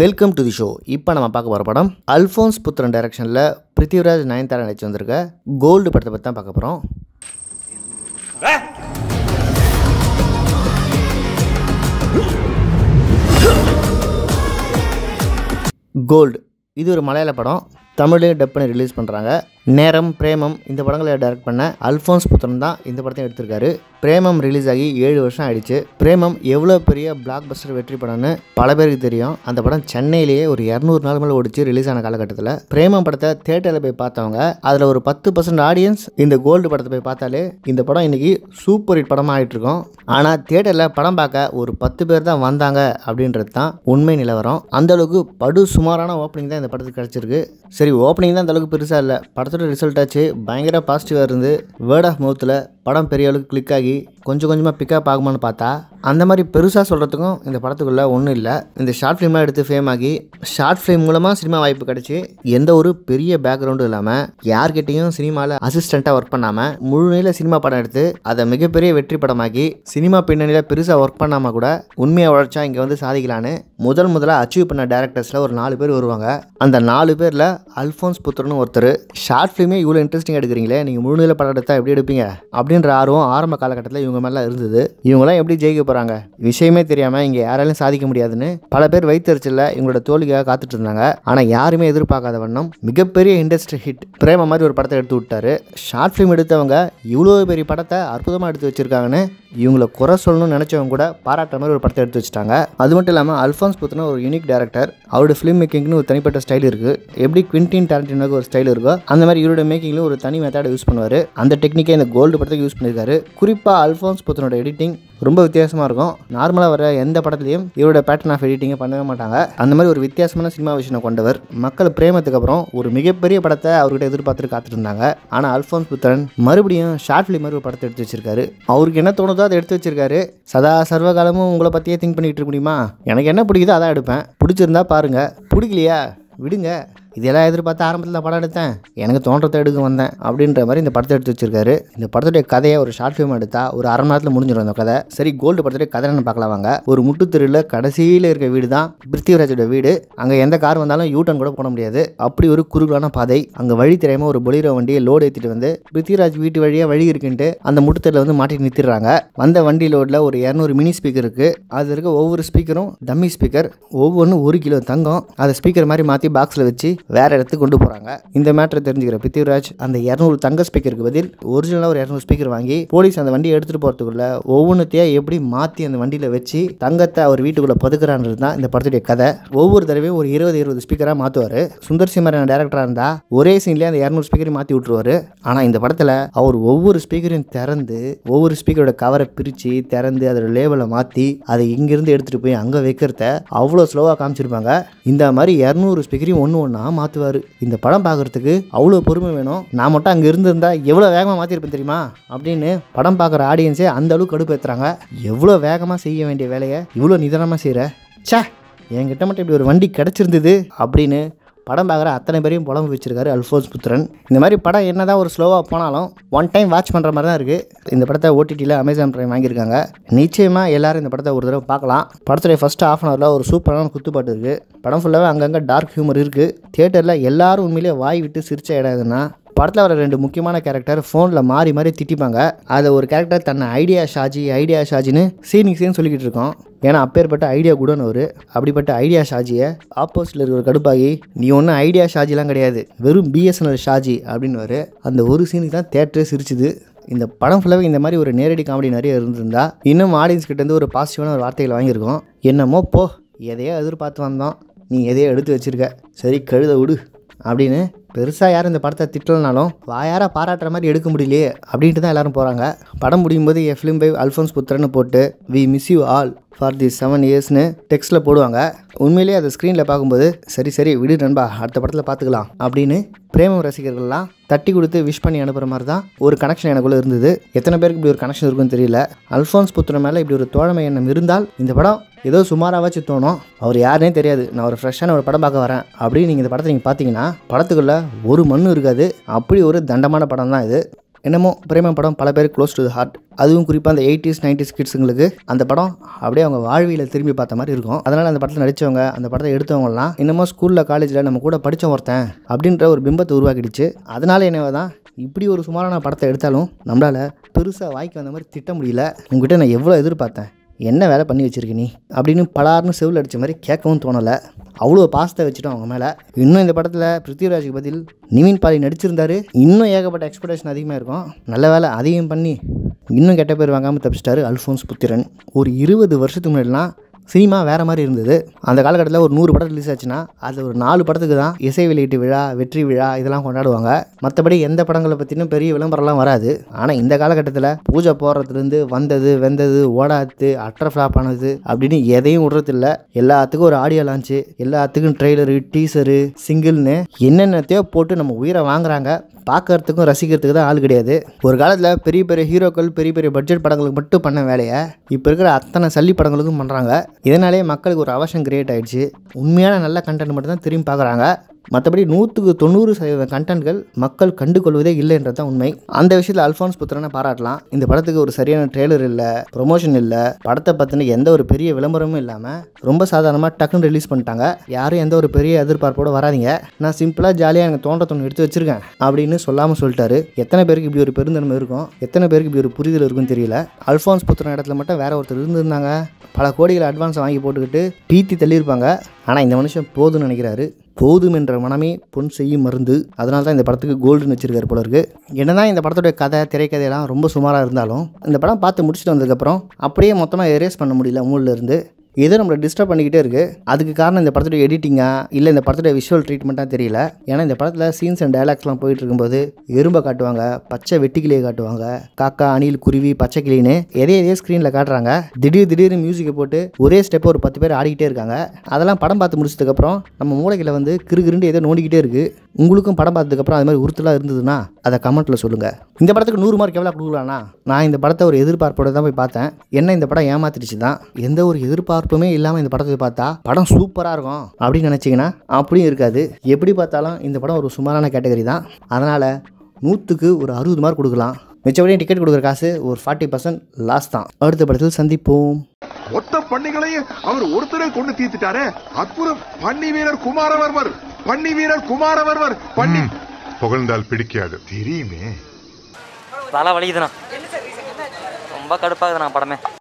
welcome to the show இப்போ நம்ம பார்க்க போகிற படம் அல்ஃபோன்ஸ் புத்திரன் டைரக்ஷனில் பிருத்திவிராஜ் நயன்தாரா நடிச்சு வந்திருக்க கோல்டு படத்தை பற்றி தான் பார்க்க போகிறோம் கோல்டு இது ஒரு மலையாள படம் தமிழ்லேயும் டப் பண்ணி ரிலீஸ் பண்ணுறாங்க நேரம் பிரேமம் இந்த படங்களை டைரக்ட் பண்ண அல்ஃபோன்ஸ் புத்தன் தான் இந்த படத்தையும் எடுத்திருக்காரு பிரேமம் ரிலீஸ் ஆகி ஏழு வருஷம் ஆயிடுச்சு பிரேமம் எவ்வளோ பெரிய பிளாக் பஸ்டர் வெற்றி படம்னு பல பேருக்கு தெரியும் அந்த படம் சென்னையிலேயே ஒரு இரநூறு நாள் மேலே ஓடிச்சு ரிலீஸ் ஆன காலகட்டத்தில் பிரேமம் படத்தை தேட்டரில் போய் பார்த்தவங்க அதில் ஒரு பத்து பர்சன்ட் ஆடியன்ஸ் இந்த கோல்டு படத்தை போய் பார்த்தாலே இந்த படம் இன்னைக்கு சூப்பர் ஹிட் படமாக ஆகிட்டு இருக்கும் ஆனால் தேட்டரில் படம் பார்க்க ஒரு பத்து பேர் தான் வந்தாங்க அப்படின்றது தான் உண்மை நிலவரம் அந்தளவுக்கு படு சுமாரான ஓப்பனிங் தான் இந்த படத்துக்கு கிடச்சிருக்கு சரி ஓப்பனிங் தான் அந்த அளவுக்கு பெருசாக இல்லை படத்தில் ரிசல்ட் ஆச்சு பயங்கர பாசிட்டிவாக இருந்து வேர்ட் ஆஃப் மவுத்தில் படம் பெரிய அளவுக்கு கிளிக் ஆகி கொஞ்சம் கொஞ்சமாக பிக்கப் ஆகுமான்னு பார்த்தா அந்த மாதிரி பெருசாக சொல்கிறதுக்கும் இந்த படத்துக்குள்ளே ஒன்றும் இல்லை இந்த ஷார்ட் ஃபிலிம்லாம் எடுத்து ஃபேம் ஆகி ஷார்ட் ஃபிலிம் மூலமாக சினிமா வாய்ப்பு கிடச்சி எந்த ஒரு பெரிய பேக்ரவுண்டும் இல்லாமல் யார்கிட்டையும் சினிமாவில் அசிஸ்டண்ட்டாக ஒர்க் பண்ணாமல் முழுநிலை சினிமா படம் எடுத்து அதை மிகப்பெரிய வெற்றி படமாக்கி சினிமா பின்னணியில் பெருசாக ஒர்க் பண்ணாமல் கூட உண்மையாக உழைச்சா இங்கே வந்து சாதிக்கலான்னு முதல் முதலாக அச்சீவ் பண்ண டேரக்டர்ஸில் ஒரு நாலு பேர் வருவாங்க அந்த நாலு பேரில் அல்ஃபோன்ஸ் புத்திரன்னு ஒருத்தர் ஷார்ட் ஃபிலிமே இவ்வளோ இன்ட்ரெஸ்டிங் எடுக்கிறீங்களே நீங்கள் முழுநிலை படம் எடுத்தால் எப்படி எடுப்பீங்க அப்படின்ற ஆர்வம் ஆரம்ப காலகட்டத்தில் இவங்க இவங்க மேலே இருந்தது இவங்களாம் எப்படி ஜெயிக்க போகிறாங்க விஷயமே தெரியாமல் இங்கே யாராலையும் சாதிக்க முடியாதுன்னு பல பேர் வைத்தறிச்சல இவங்களோட தோல்வியாக காத்துட்டு இருந்தாங்க ஆனால் யாருமே எதிர்பார்க்காத வண்ணம் மிகப்பெரிய இண்டஸ்ட்ரி ஹிட் பிரேம மாதிரி ஒரு படத்தை எடுத்து விட்டாரு ஷார்ட் ஃபிலிம் எடுத்தவங்க இவ்வளோ பெரிய படத்தை அற்புதமாக எடுத்து வச்சுருக்காங்கன்னு இவங்களை குறை சொல்லணும்னு நினச்சவங்க கூட பாராட்டுற மாதிரி ஒரு படத்தை எடுத்து வச்சுட்டாங்க அது மட்டும் இல்லாமல் அல்ஃபான்ஸ் புத்தினா ஒரு யூனிக் டேரக்டர் அவரோட ஃபிலிம் மேக்கிங்னு ஒரு தனிப்பட்ட ஸ்டைல் இருக்குது எப்படி குவிண்டின் டேரண்டினோக்கு ஒரு ஸ்டைல் இருக்கோ அந்த மாதிரி இவரோட மேக்கிங்கில் ஒரு தனி மெத்தடை யூஸ் பண்ணுவார் அந்த டெக்னிக்கை இந்த கோல்டு படத்துக்கு யூஸ் பண்ணியிருக்காரு குறிப்பாக அல்ஃபான்ஸ் புத்தனோட எடிட்டிங் ரொம்ப வித்தியாசமாக இருக்கும் நார்மலாக வர எந்த படத்துலையும் இவரோட பேட்டர்ன் ஆஃப் எடிட்டிங்கை பண்ணவே மாட்டாங்க அந்த மாதிரி ஒரு வித்தியாசமான சினிமா விஷயம் கொண்டவர் மக்கள் பிரேமத்துக்கு அப்புறம் ஒரு மிகப்பெரிய படத்தை அவர்கிட்ட எதிர்பார்த்துட்டு காத்திருந்தாங்க ஆனால் அல்ஃபோன்ஸ் புத்தன் மறுபடியும் ஷார்ட் ஃபிலிம் மாதிரி ஒரு படத்தை எடுத்து வச்சிருக்காரு அவருக்கு என்ன தோணுதோ அதை எடுத்து வச்சிருக்காரு சதா சர்வகாலமும் உங்களை பற்றியே திங்க் பண்ணிகிட்டு இருக்க முடியுமா எனக்கு என்ன பிடிக்குதோ அதான் எடுப்பேன் பிடிச்சிருந்தா பாருங்கள் பிடிக்கலையா விடுங்க இதெல்லாம் எதிர்பார்த்து ஆரம்பத்தில் படம் எடுத்தேன் எனக்கு தோன்றத்தை எடுக்க வந்தேன் அப்படின்ற மாதிரி இந்த படத்தை எடுத்து வச்சிருக்காரு இந்த படத்துடைய கதையை ஒரு ஷார்ட் ஃபிலிம் எடுத்தா ஒரு அரை மணி நேரத்தில் முடிஞ்சிடும் அந்த கதை சரி கோல்டு படத்துடைய கதை என்ன பார்க்கலாம் வாங்க ஒரு முட்டு திருவில் கடைசியில் இருக்க வீடு தான் பிருத்திவராஜோட வீடு அங்கே எந்த கார் வந்தாலும் யூட்டன் கூட போட முடியாது அப்படி ஒரு குறுகலான பாதை அங்கே வழி தெரியாம ஒரு பொலிரோ வண்டியை லோடு ஏற்றிட்டு வந்து பிருத்திவிராஜ் வீட்டு வழியாக வழி இருக்குன்ட்டு அந்த முட்டு தெருவில் வந்து மாட்டி நிறுத்திடுறாங்க வந்த வண்டி லோடில் ஒரு இரநூறு மினி ஸ்பீக்கர் இருக்குது அது இருக்க ஒவ்வொரு ஸ்பீக்கரும் டம்மி ஸ்பீக்கர் ஒவ்வொன்றும் ஒரு கிலோ தங்கம் அதை ஸ்பீக்கர் மாதிரி மாற்றி பாக்ஸில் வச்சு வேறு இடத்துக்கு கொண்டு போகிறாங்க இந்த மேட்டரை தெரிஞ்சுக்கிற பித்யூராஜ் அந்த இரநூறு தங்க ஸ்பீக்கருக்கு பதில் ஒரிஜினலாக ஒரு இரநூறு ஸ்பீக்கர் வாங்கி போலீஸ் அந்த வண்டியை எடுத்துட்டு போகிறதுக்குள்ள ஒவ்வொன்றத்தையும் எப்படி மாற்றி அந்த வண்டியில் வச்சு தங்கத்தை அவர் வீட்டுக்குள்ளே பதுக்குறான்றது தான் இந்த படத்துடைய கதை ஒவ்வொரு தடவையும் ஒரு இருபது இருபது ஸ்பீக்கராக மாற்றுவார் சுந்தர் சிம்மரன் டேரக்டரா இருந்தால் ஒரே சீன்லேயே அந்த இரநூறு ஸ்பீக்கரையும் மாற்றி விட்டுருவாரு ஆனால் இந்த படத்தில் அவர் ஒவ்வொரு ஸ்பீக்கரையும் திறந்து ஒவ்வொரு ஸ்பீக்கரோட கவரை பிரித்து திறந்து அதோட லேபிளை மாற்றி அதை இங்கேருந்து எடுத்துகிட்டு போய் அங்கே வைக்கிறத அவ்வளோ ஸ்லோவாக காமிச்சிருப்பாங்க இந்த மாதிரி இரநூறு ஸ்பீக்கரையும் ஒன்று ஒன்றா வேகமாக மாற்றுவார் இந்த படம் பார்க்குறதுக்கு அவ்வளோ பொறுமை வேணும் நான் மட்டும் அங்கே இருந்திருந்தால் எவ்வளோ வேகமாக மாற்றிருப்பேன் தெரியுமா அப்படின்னு படம் பார்க்குற ஆடியன்ஸே அந்த அளவுக்கு கடுப்பேற்றுறாங்க எவ்வளோ வேகமாக செய்ய வேண்டிய வேலையை இவ்வளோ நிதானமாக செய்கிற சே என்கிட்ட மட்டும் இப்படி ஒரு வண்டி கிடச்சிருந்தது அப்படின்னு படம் பார்க்குற அத்தனை பேரையும் புலம்பு வச்சிருக்காரு அல்ஃபோன்ஸ் புத்திரன் இந்த மாதிரி படம் என்ன தான் ஒரு ஸ்லோவாக போனாலும் ஒன் டைம் வாட்ச் பண்ணுற மாதிரி தான் இருக்குது இந்த படத்தை ஓடிடியில் அமேசான் ப்ரைம் வாங்கியிருக்காங்க நிச்சயமாக எல்லோரும் இந்த படத்தை ஒரு தடவை பார்க்கலாம் படத்துடைய ஃபஸ்ட் ஆஃப் அன் அவரில் ஒரு சூப்பரான குத்துப்பாட்டு இருக்குது படம் ஃபுல்லாகவே அங்கங்கே டார்க் ஹியூமர் இருக்குது தேட்டரில் எல்லாரும் உண்மையிலேயே வாய் விட்டு சிரிச்ச இடம் எதுனா படத்தில் வர ரெண்டு முக்கியமான கேரக்டர் ஃபோனில் மாறி மாறி திட்டிப்பாங்க அதை ஒரு கேரக்டர் தன்னை ஐடியா ஷாஜி ஐடியா ஷாஜின்னு சீனிங் சீன் சொல்லிக்கிட்டு இருக்கோம் ஏன்னா அப்பேற்பட்ட ஐடியா கூட அவர் அப்படிப்பட்ட ஐடியா ஷாஜியை ஆப்போசிட்டில் இருக்கிற கடுப்பாகி நீ ஒன்றும் ஐடியா ஷாஜிலாம் கிடையாது வெறும் பிஎஸ்என்எல் ஷாஜி அப்படின்னு அந்த ஒரு சீனுக்கு தான் தேட்டரே சிரிச்சுது இந்த படம் ஃபுல்லாகவே இந்த மாதிரி ஒரு நேரடி காமெடி நிறைய இருந்திருந்தா இன்னும் ஆடியன்ஸ் கிட்டேருந்து ஒரு பாசிட்டிவான ஒரு வார்த்தைகள் வாங்கியிருக்கோம் என்னமோ போ எதையோ எதிர்பார்த்து வந்தோம் நீ எதையோ எடுத்து வச்சுருக்க சரி கழுத விடு அப்படின்னு பெருசாக யாரும் இந்த படத்தை திட்டலனாலும் வாயார பாராட்டுற மாதிரி எடுக்க முடியலையே அப்படின்ட்டு தான் எல்லோரும் போகிறாங்க படம் முடியும்போது என் ஃபிலிம் பை அல்ஃபோன்ஸ் புத்திரன்னு போட்டு we miss you all for the seven இயர்ஸ்னு டெக்ஸ்ட்டில் போடுவாங்க உண்மையிலேயே அதை ஸ்க்ரீனில் பார்க்கும்போது சரி சரி விடு நண்பா அடுத்த படத்தில் பார்த்துக்கலாம் அப்படின்னு பிரேமம் ரசிகர்கள்லாம் தட்டி கொடுத்து விஷ் பண்ணி அனுப்புகிற மாதிரி தான் ஒரு கனெக்ஷன் எனக்குள்ளே இருந்தது எத்தனை பேருக்கு இப்படி ஒரு கனெக்ஷன் இருக்குன்னு தெரியல அல்ஃபோன்ஸ் புத்திர மேலே இப்படி ஒரு தோழமை எண்ணம் இருந்தால் இந்த படம் ஏதோ சுமாராகவாச்சு தோணும் அவர் யாருனே தெரியாது நான் ஒரு ஃப்ரெஷ்ஷான ஒரு படம் பார்க்க வரேன் அப்படின்னு நீங்கள் இந்த படத்தை நீங்கள் பார்த்தீங்கன்னா படத்துக்குள்ளே ஒரு மண்ணும் இருக்காது அப்படி ஒரு தண்டமான படம் தான் இது என்னமோ பிரேமம் படம் பல பேர் க்ளோஸ் டு ஹார்ட் அதுவும் குறிப்பாக அந்த எயிட்டிஸ் நைன்டிஸ் கிட்ஸுங்களுக்கு அந்த படம் அப்படியே அவங்க வாழ்வியில் திரும்பி பார்த்த மாதிரி இருக்கும் அதனால் அந்த படத்தில் நடித்தவங்க அந்த படத்தை எடுத்தவங்கலாம் இன்னமும் ஸ்கூலில் காலேஜில் நம்ம கூட படித்த ஒருத்தன் அப்படின்ற ஒரு பிம்பத்தை உருவாக்கிடுச்சு அதனால் என்னவா தான் இப்படி ஒரு சுமாரான படத்தை எடுத்தாலும் நம்மளால் பெருசாக வாய்க்கு வந்த மாதிரி திட்ட முடியல உங்ககிட்ட நான் எவ்வளோ எதிர்பார்த்தேன் என்ன வேலை பண்ணி வச்சிருக்க அப்படின்னு பலாருன்னு செவில் அடித்த மாதிரி கேட்கவும் தோணலை அவ்வளோ பாசத்தை வச்சுட்டோம் அவங்க மேலே இன்னும் இந்த படத்தில் பிருத்திவிராஜுக்கு பதில் நிவின் பாலி நடிச்சிருந்தாரு இன்னும் ஏகப்பட்ட எக்ஸ்பெக்டேஷன் அதிகமாக இருக்கும் நல்ல வேலை அதையும் பண்ணி இன்னும் கெட்ட பேர் வாங்காமல் தப்பிச்சிட்டாரு அல்ஃபோன்ஸ் புத்திரன் ஒரு இருபது வருஷத்துக்கு முன்னாடிலாம் சினிமா வேறு மாதிரி இருந்தது அந்த காலகட்டத்தில் ஒரு நூறு படம் ரிலீஸ் ஆச்சுன்னா அது ஒரு நாலு படத்துக்கு தான் இசை வெளியீட்டு விழா வெற்றி விழா இதெல்லாம் கொண்டாடுவாங்க மற்றபடி எந்த படங்களை பற்றினும் பெரிய விளம்பரம்லாம் வராது ஆனால் இந்த காலகட்டத்தில் பூஜை போடுறதுலேருந்து வந்தது வெந்தது ஓடாத்து அட்டர் ஃப்ளாப் ஆனது அப்படின்னு எதையும் விடுறதில்ல எல்லாத்துக்கும் ஒரு ஆடியோ லான்ச்சு எல்லாத்துக்கும் ட்ரெய்லரு டீசரு சிங்கிள்னு என்னென்னத்தையோ போட்டு நம்ம உயிரை வாங்குறாங்க பார்க்கறதுக்கும் ரசிக்கிறதுக்கு தான் ஆள் கிடையாது ஒரு காலத்தில் பெரிய பெரிய ஹீரோக்கள் பெரிய பெரிய பட்ஜெட் படங்களுக்கு மட்டும் பண்ண வேலையை இப்போ இருக்கிற அத்தனை சல்லி படங்களுக்கும் பண்ணுறாங்க இதனாலே மக்களுக்கு ஒரு அவசியம் கிரியேட் ஆகிடுச்சு உண்மையான நல்ல கண்டென்ட் மட்டும் தான் திரும்பி பார்க்குறாங்க மற்றபடி நூற்றுக்கு தொண்ணூறு சதவீத கண்டென்ட்கள் மக்கள் கண்டுகொள்வதே இல்லை என்றது தான் உண்மை அந்த விஷயத்தில் அல்ஃபான்ஸ் புத்திரனை பாராட்டலாம் இந்த படத்துக்கு ஒரு சரியான ட்ரெய்லர் இல்லை ப்ரொமோஷன் இல்லை படத்தை பற்றின எந்த ஒரு பெரிய விளம்பரமும் இல்லாமல் ரொம்ப சாதாரணமாக டக்குன்னு ரிலீஸ் பண்ணிட்டாங்க யாரும் எந்த ஒரு பெரிய எதிர்பார்ப்போடு வராதிங்க நான் சிம்பிளாக ஜாலியாக எனக்கு தோன்ற தோணு எடுத்து வச்சிருக்கேன் அப்படின்னு சொல்லாமல் சொல்லிட்டாரு எத்தனை பேருக்கு இப்படி ஒரு பெருந்தன்மை இருக்கும் எத்தனை பேருக்கு இப்படி ஒரு புரிதல் இருக்குன்னு தெரியல அல்ஃபான்ஸ் புத்திரன் இடத்துல மட்டும் வேற ஒருத்தர் இருந்திருந்தாங்க பல கோடிகள் அட்வான்ஸ் வாங்கி போட்டுக்கிட்டு பீத்தி தள்ளியிருப்பாங்க ஆனால் இந்த மனுஷன் போதும்னு நினைக்கிறாரு போதும் என்ற மனமே பொன் செய்யும் மருந்து அதனால தான் இந்த படத்துக்கு கோல்டுன்னு வச்சிருக்காரு போல இருக்கு என்னதான் இந்த படத்துடைய கதை திரைக்கதையெல்லாம் ரொம்ப சுமாராக இருந்தாலும் இந்த படம் பார்த்து முடிச்சுட்டு வந்ததுக்கப்புறம் அப்படியே மொத்தமாக எரேஸ் பண்ண முடியல மூலில் இருந்து இது நம்மளை டிஸ்டர்ப் பண்ணிக்கிட்டே இருக்குது அதுக்கு காரணம் இந்த படத்துடைய எடிட்டிங்காக இல்லை இந்த படத்துடைய விஷுவல் ட்ரீட்மெண்ட்டாக தெரியல ஏன்னா இந்த படத்தில் சீன்ஸ் அண்ட் டைலாக்ஸ்லாம் போயிட்டு இருக்கும்போது எறும்பை காட்டுவாங்க பச்சை வெட்டிக்கிளியை காட்டுவாங்க காக்கா அணில் குருவி பச்சை கிளின்னு எதே எதே ஸ்க்ரீனில் காட்டுறாங்க திடீர் திடீர்னு மியூசிக்கை போட்டு ஒரே ஸ்டெப்பை ஒரு பத்து பேர் ஆடிக்கிட்டே இருக்காங்க அதெல்லாம் படம் பார்த்து முடிச்சதுக்கப்புறம் நம்ம மூளைகளை வந்து கிருகிருண்டு ஏதோ நோண்டிக்கிட்டே இருக்குது உங்களுக்கும் படம் பார்த்ததுக்கப்புறம் அது மாதிரி உறுத்தலாக இருந்ததுன்னா அதை கமெண்ட்டில் சொல்லுங்கள் இந்த படத்துக்கு நூறு மார்க் எவ்வளோ கொடுக்கலாம்னா நான் இந்த படத்தை ஒரு எதிர்பார்ப்போடு தான் போய் பார்த்தேன் என்ன இந்த படம் ஏமாத்திருச்சு தான் எந்த ஒரு எதிர்பார்ப்பு எதிர்பார்ப்புமே இல்லாமல் இந்த படத்தை பார்த்தா படம் சூப்பராக இருக்கும் அப்படின்னு நினச்சிங்கன்னா அப்படியும் இருக்காது எப்படி பார்த்தாலும் இந்த படம் ஒரு சுமாரான கேட்டகரி தான் அதனால் நூற்றுக்கு ஒரு அறுபது மார்க் கொடுக்கலாம் மிச்சபடியும் டிக்கெட் கொடுக்குற காசு ஒரு ஃபார்ட்டி பர்சன்ட் லாஸ் தான் அடுத்த படத்தில் சந்திப்போம் மொத்த பண்ணிகளையும் அவர் ஒருத்தரை கொண்டு தீர்த்துட்டாரு அற்புதம் பண்ணி வீரர் குமாரவர்மர் பண்ணி வீரர் குமாரவர்மர் பண்ணி புகழ்ந்தால் பிடிக்காது தெரியுமே தலை வலிக்குதுண்ணா ரொம்ப கடுப்பாகுதுண்ணா படமே